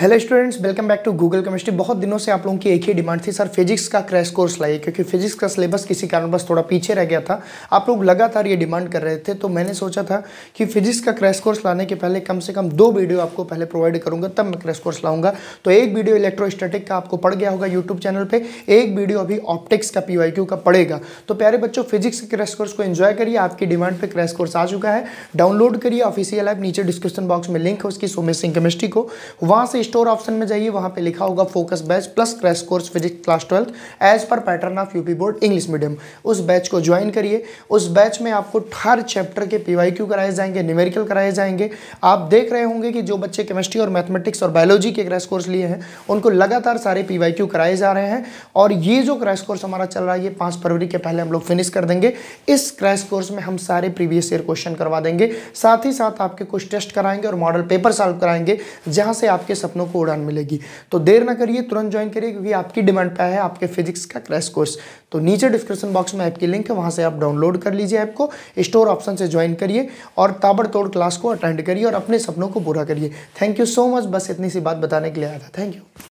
hello students welcome back to Google chemistry बहुत दिनों से आप लोगों की एक ही डिमांड थी सर फिजिक्स का क्रैश कोर्स लाइए क्योंकि फिजिक्स का सिलेबस किसी कारण बस थोड़ा पीछे रह गया था आप लोग लगातार ये डिमांड कर रहे थे तो मैंने सोचा था कि फिजिक्स का क्रैश कोर्स लाने के पहले कम से कम दो वीडियो आपको पहले प्रोवाइड करूंगा तब मैं क्रैश कोर्स लाऊंगा तो एक वीडियो इलेक्ट्रो का आपको पड़ गया होगा यूट्यूब चैनल पर एक वीडियो अभी ऑप्टिक्स का पी का पड़ेगा तो प्यारे बच्चों फिजिक्स के क्रैश कोर्स को इन्जॉय करिए आपकी डिमांड पर क्रैश कोर्स आ चुका है डाउनलोड करिए ऑफिशियल ऐप नीचे डिस्क्रिप्शन बॉक्स में लिंक है उसकी सोमेश सिंह केमिस्ट्री को वहाँ से स्टोर ऑप्शन में जाइए वहां पे लिखा होगा focus batch plus crash course physics class twelfth as per pattern of UP board English medium उस बैच को ज्वाइन करिए उस बैच में आपको हर चैप्टर के पी कराए जाएंगे न्यूमेरिकल कराए जाएंगे आप देख रहे होंगे कि जो बच्चे केमिस्ट्री और मैथमेटिक्स और बायोलॉजी के क्रैश कोर्स लिए हैं उनको लगातार सारे पी कराए जा रहे हैं और ये जो क्रैश कोर्स हमारा चल रहा है ये पाँच फरवरी के पहले हम लोग फिनिश कर देंगे इस क्रैश कोर्स में हम सारे प्रीवियस ईयर क्वेश्चन करवा देंगे साथ ही साथ आपके कुछ टेस्ट कराएंगे और मॉडल पेपर सॉल्व कराएंगे जहाँ से आपके सपने सपनों को उड़ान मिलेगी तो देर ना करिए तुरंत ज्वाइन करिए क्योंकि आपकी डिमांड पर है आपके फिजिक्स का क्रैश कोर्स तो नीचे डिस्क्रिप्शन बॉक्स में ऐप की लिंक है वहाँ से आप डाउनलोड कर लीजिए ऐप को स्टोर ऑप्शन से ज्वाइन करिए और ताबड़तोड़ क्लास को अटेंड करिए और अपने सपनों को पूरा करिए थैंक यू सो मच बस इतनी सी बात बताने के लिए आया था थैंक यू